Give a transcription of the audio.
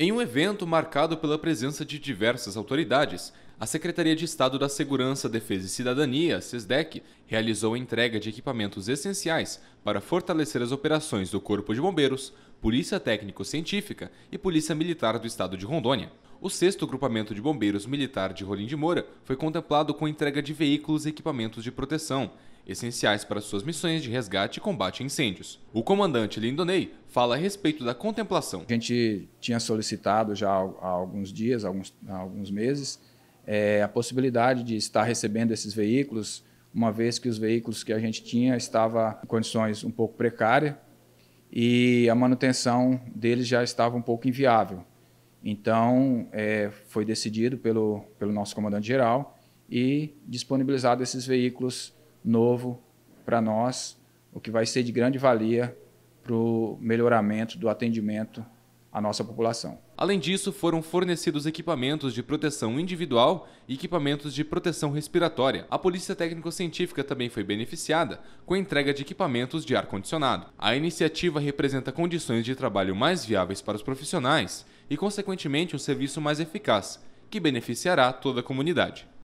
Em um evento marcado pela presença de diversas autoridades, a Secretaria de Estado da Segurança, Defesa e Cidadania, SESDEC, realizou a entrega de equipamentos essenciais para fortalecer as operações do Corpo de Bombeiros, Polícia Técnico-Científica e Polícia Militar do Estado de Rondônia. O sexto grupamento de bombeiros militar de Rolim de Moura foi contemplado com a entrega de veículos e equipamentos de proteção, essenciais para suas missões de resgate e combate a incêndios. O comandante Lindonei fala a respeito da contemplação. A gente tinha solicitado já há alguns dias, alguns, há alguns meses, é, a possibilidade de estar recebendo esses veículos, uma vez que os veículos que a gente tinha estava em condições um pouco precárias e a manutenção deles já estava um pouco inviável. Então, é, foi decidido pelo, pelo nosso comandante-geral e disponibilizado esses veículos novo para nós, o que vai ser de grande valia para o melhoramento do atendimento à nossa população. Além disso, foram fornecidos equipamentos de proteção individual e equipamentos de proteção respiratória. A Polícia Técnico-Científica também foi beneficiada com a entrega de equipamentos de ar-condicionado. A iniciativa representa condições de trabalho mais viáveis para os profissionais e, consequentemente, um serviço mais eficaz, que beneficiará toda a comunidade.